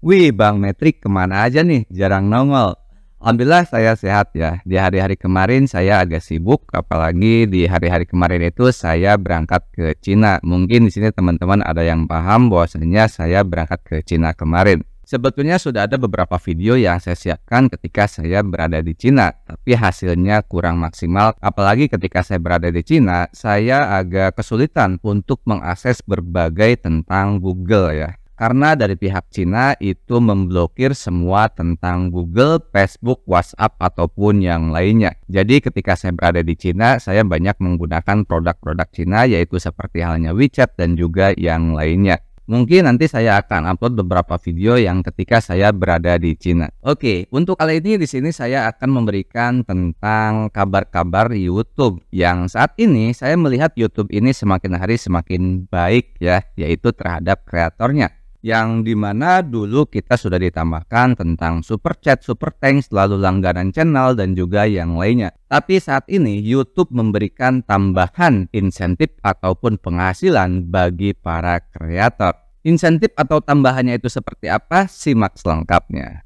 Wih Bang Metrik kemana aja nih jarang nongol Alhamdulillah saya sehat ya Di hari-hari kemarin saya agak sibuk Apalagi di hari-hari kemarin itu saya berangkat ke Cina Mungkin di sini teman-teman ada yang paham bahwasanya saya berangkat ke Cina kemarin Sebetulnya sudah ada beberapa video yang saya siapkan ketika saya berada di Cina, tapi hasilnya kurang maksimal. Apalagi ketika saya berada di Cina, saya agak kesulitan untuk mengakses berbagai tentang Google ya karena dari pihak Cina itu memblokir semua tentang Google, Facebook, WhatsApp ataupun yang lainnya. Jadi ketika saya berada di Cina, saya banyak menggunakan produk-produk Cina yaitu seperti halnya WeChat dan juga yang lainnya. Mungkin nanti saya akan upload beberapa video yang ketika saya berada di Cina. Oke, untuk kali ini di sini saya akan memberikan tentang kabar-kabar YouTube yang saat ini saya melihat YouTube ini semakin hari semakin baik ya, yaitu terhadap kreatornya yang dimana dulu kita sudah ditambahkan tentang super chat, super thanks, lalu langganan channel dan juga yang lainnya. Tapi saat ini YouTube memberikan tambahan insentif ataupun penghasilan bagi para kreator. Insentif atau tambahannya itu seperti apa? Simak selengkapnya.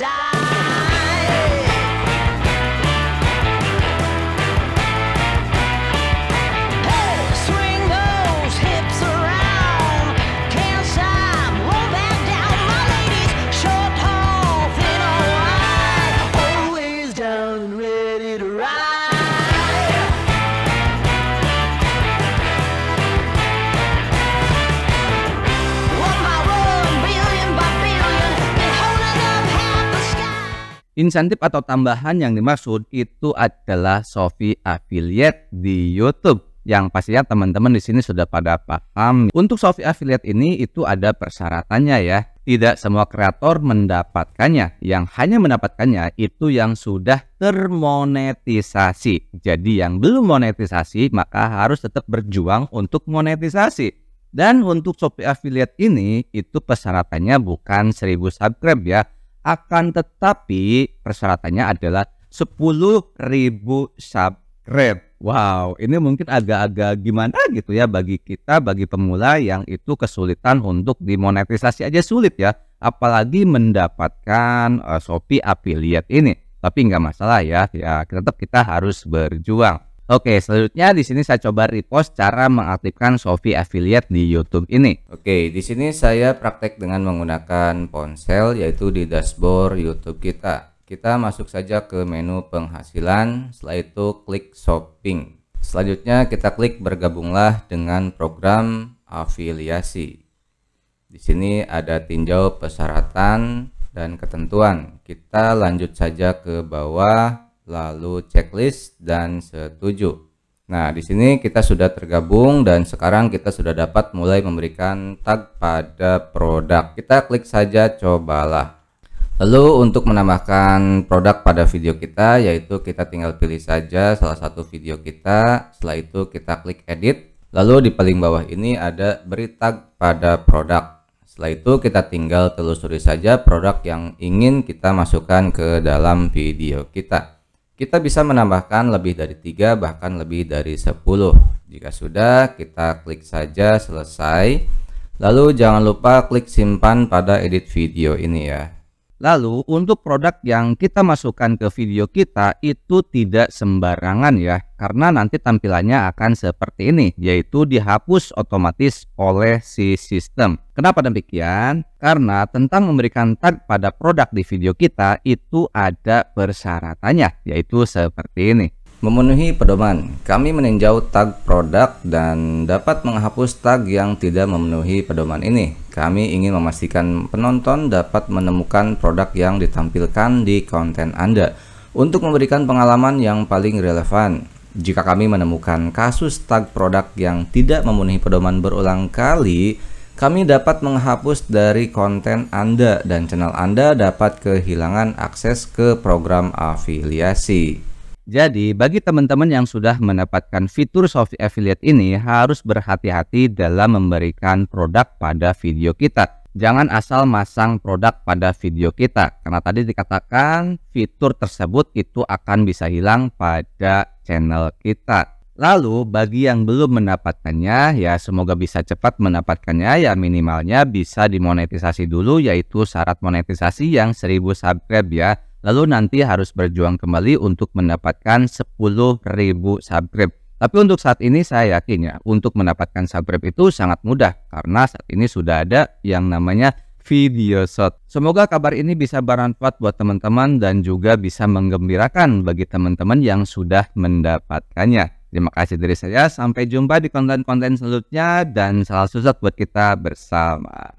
die. Insentif atau tambahan yang dimaksud itu adalah Sofi Affiliate di YouTube yang pastinya teman-teman di sini sudah pada paham. Untuk Sofi Affiliate ini itu ada persyaratannya ya. Tidak semua kreator mendapatkannya. Yang hanya mendapatkannya itu yang sudah termonetisasi. Jadi yang belum monetisasi maka harus tetap berjuang untuk monetisasi. Dan untuk Shopee Affiliate ini itu persyaratannya bukan 1000 subscribe ya, akan tetapi persyaratannya adalah 10.000 subscribe. Wow, ini mungkin agak-agak gimana gitu ya bagi kita, bagi pemula yang itu kesulitan untuk dimonetisasi aja sulit ya. Apalagi mendapatkan uh, Shopee affiliate ini. Tapi nggak masalah ya, ya tetap kita harus berjuang. Oke, selanjutnya di sini saya coba repost cara mengaktifkan Shopee affiliate di YouTube ini. Oke, di sini saya praktek dengan menggunakan ponsel yaitu di dashboard YouTube kita. Kita masuk saja ke menu penghasilan, setelah itu klik shopping. Selanjutnya kita klik bergabunglah dengan program afiliasi. Di sini ada tinjau persyaratan dan ketentuan. Kita lanjut saja ke bawah lalu checklist dan setuju. Nah, di sini kita sudah tergabung dan sekarang kita sudah dapat mulai memberikan tag pada produk. Kita klik saja cobalah. Lalu untuk menambahkan produk pada video kita yaitu kita tinggal pilih saja salah satu video kita, setelah itu kita klik edit. Lalu di paling bawah ini ada beri tag pada produk. Setelah itu kita tinggal telusuri saja produk yang ingin kita masukkan ke dalam video kita kita bisa menambahkan lebih dari tiga bahkan lebih dari 10 jika sudah kita klik saja selesai lalu jangan lupa klik simpan pada edit video ini ya Lalu untuk produk yang kita masukkan ke video kita itu tidak sembarangan ya karena nanti tampilannya akan seperti ini yaitu dihapus otomatis oleh si sistem. Kenapa demikian? Karena tentang memberikan tag pada produk di video kita itu ada persyaratannya yaitu seperti ini. Memenuhi pedoman, kami meninjau tag produk dan dapat menghapus tag yang tidak memenuhi pedoman ini. Kami ingin memastikan penonton dapat menemukan produk yang ditampilkan di konten Anda untuk memberikan pengalaman yang paling relevan. Jika kami menemukan kasus tag produk yang tidak memenuhi pedoman berulang kali, kami dapat menghapus dari konten Anda dan channel Anda dapat kehilangan akses ke program afiliasi. Jadi, bagi teman-teman yang sudah mendapatkan fitur Shopee Affiliate ini harus berhati-hati dalam memberikan produk pada video kita. Jangan asal masang produk pada video kita, karena tadi dikatakan fitur tersebut itu akan bisa hilang pada channel kita. Lalu, bagi yang belum mendapatkannya, ya semoga bisa cepat mendapatkannya, ya minimalnya bisa dimonetisasi dulu, yaitu syarat monetisasi yang 1000 subscribe ya lalu nanti harus berjuang kembali untuk mendapatkan 10.000 subscribe. Tapi untuk saat ini saya yakin ya, untuk mendapatkan subscribe itu sangat mudah karena saat ini sudah ada yang namanya video shot. Semoga kabar ini bisa bermanfaat buat teman-teman dan juga bisa menggembirakan bagi teman-teman yang sudah mendapatkannya. Terima kasih dari saya, sampai jumpa di konten-konten selanjutnya dan salam sukses buat kita bersama.